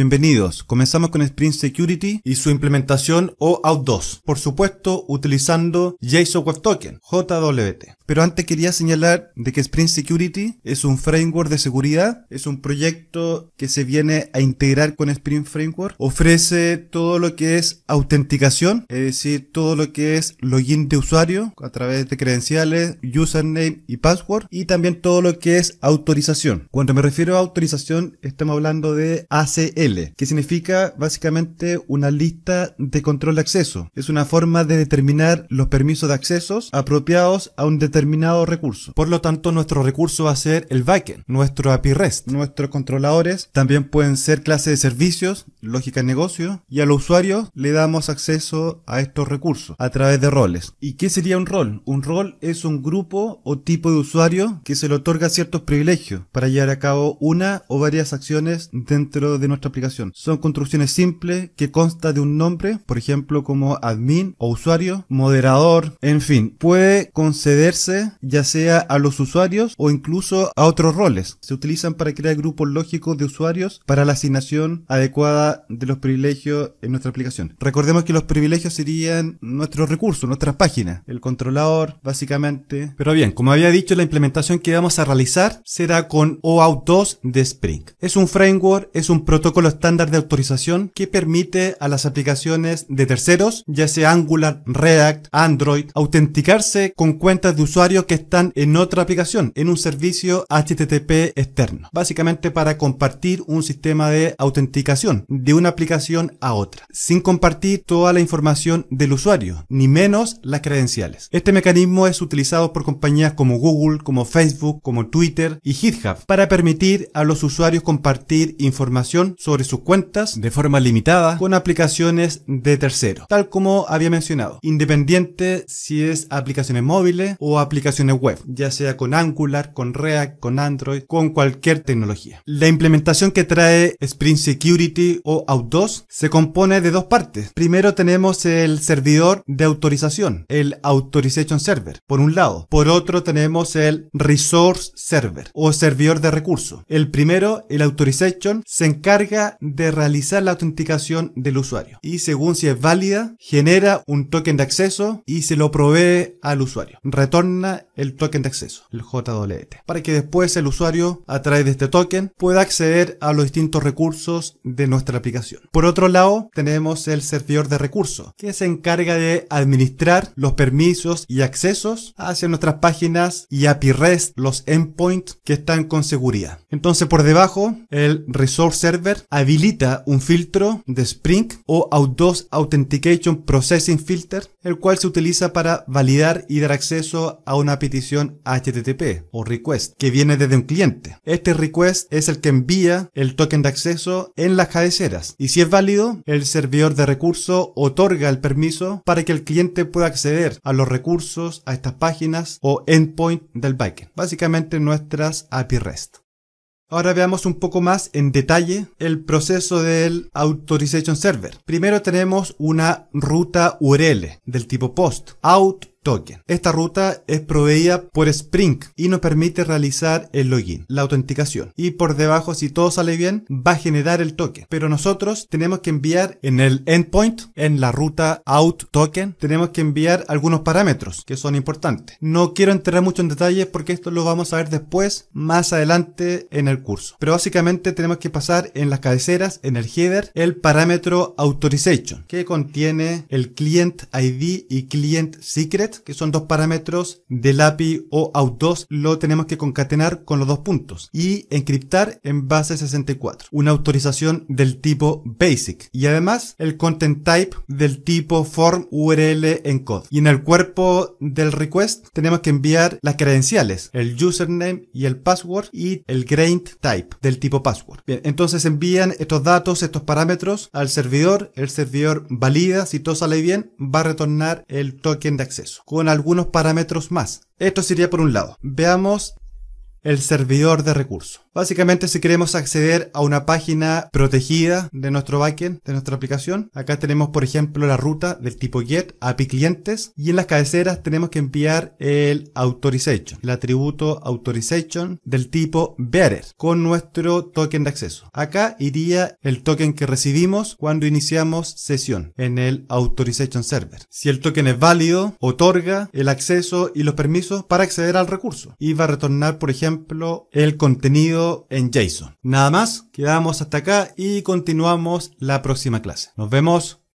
Bienvenidos, comenzamos con Spring Security y su implementación OAuth 2, por supuesto utilizando JSON Web Token, JWT. Pero antes quería señalar de que Spring Security es un framework de seguridad, es un proyecto que se viene a integrar con Spring Framework, ofrece todo lo que es autenticación, es decir, todo lo que es login de usuario a través de credenciales, username y password, y también todo lo que es autorización. Cuando me refiero a autorización, estamos hablando de ACL que significa básicamente una lista de control de acceso. Es una forma de determinar los permisos de accesos apropiados a un determinado recurso. Por lo tanto, nuestro recurso va a ser el backend, nuestro API REST. Nuestros controladores también pueden ser clases de servicios, lógica de negocio, y al usuario le damos acceso a estos recursos a través de roles. ¿Y qué sería un rol? Un rol es un grupo o tipo de usuario que se le otorga ciertos privilegios para llevar a cabo una o varias acciones dentro de nuestra aplicación son construcciones simples que consta de un nombre, por ejemplo como admin o usuario, moderador, en fin. Puede concederse ya sea a los usuarios o incluso a otros roles. Se utilizan para crear grupos lógicos de usuarios para la asignación adecuada de los privilegios en nuestra aplicación. Recordemos que los privilegios serían nuestros recursos, nuestras páginas, el controlador básicamente. Pero bien, como había dicho, la implementación que vamos a realizar será con OAuth 2 de Spring. Es un framework, es un protocolo los estándares de autorización que permite a las aplicaciones de terceros, ya sea Angular, React, Android, autenticarse con cuentas de usuarios que están en otra aplicación, en un servicio HTTP externo. Básicamente para compartir un sistema de autenticación de una aplicación a otra, sin compartir toda la información del usuario, ni menos las credenciales. Este mecanismo es utilizado por compañías como Google, como Facebook, como Twitter y GitHub para permitir a los usuarios compartir información sobre sobre sus cuentas de forma limitada con aplicaciones de tercero, tal como había mencionado, independiente si es aplicaciones móviles o aplicaciones web, ya sea con Angular, con React, con Android, con cualquier tecnología. La implementación que trae Spring Security o Outdoors 2 se compone de dos partes. Primero tenemos el servidor de autorización, el Authorization Server, por un lado. Por otro tenemos el Resource Server o servidor de recursos. El primero, el Authorization, se encarga de realizar la autenticación del usuario y según si es válida, genera un token de acceso y se lo provee al usuario. Retorna el token de acceso, el JWT, para que después el usuario a través de este token pueda acceder a los distintos recursos de nuestra aplicación. Por otro lado, tenemos el servidor de recursos, que se encarga de administrar los permisos y accesos hacia nuestras páginas y API REST, los endpoints que están con seguridad. Entonces por debajo, el resource server habilita un filtro de Spring o Outdoors Authentication Processing Filter, el cual se utiliza para validar y dar acceso a una petición HTTP o request que viene desde un cliente. Este request es el que envía el token de acceso en las cabeceras y si es válido, el servidor de recurso otorga el permiso para que el cliente pueda acceder a los recursos, a estas páginas o endpoint del backend, básicamente nuestras API REST. Ahora veamos un poco más en detalle el proceso del Authorization Server. Primero tenemos una ruta URL del tipo POST token. Esta ruta es proveída por Spring y nos permite realizar el login, la autenticación. Y por debajo, si todo sale bien, va a generar el token. Pero nosotros tenemos que enviar en el endpoint, en la ruta out token, tenemos que enviar algunos parámetros que son importantes. No quiero entrar mucho en detalles porque esto lo vamos a ver después, más adelante en el curso. Pero básicamente tenemos que pasar en las cabeceras, en el header, el parámetro authorization que contiene el client ID y client secret que son dos parámetros del API o auth2, lo tenemos que concatenar con los dos puntos y encriptar en base 64. Una autorización del tipo basic y además el content type del tipo form URL encode. Y en el cuerpo del request tenemos que enviar las credenciales, el username y el password y el grant type del tipo password. Bien, entonces envían estos datos, estos parámetros al servidor, el servidor valida, si todo sale bien, va a retornar el token de acceso con algunos parámetros más. Esto sería por un lado. Veamos el servidor de recursos. Básicamente si queremos acceder a una página protegida de nuestro backend, de nuestra aplicación, acá tenemos por ejemplo la ruta del tipo get API clientes y en las cabeceras tenemos que enviar el authorization, el atributo authorization del tipo bearer con nuestro token de acceso. Acá iría el token que recibimos cuando iniciamos sesión en el authorization server. Si el token es válido, otorga el acceso y los permisos para acceder al recurso y va a retornar por ejemplo el contenido en JSON. Nada más, quedamos hasta acá y continuamos la próxima clase. Nos vemos.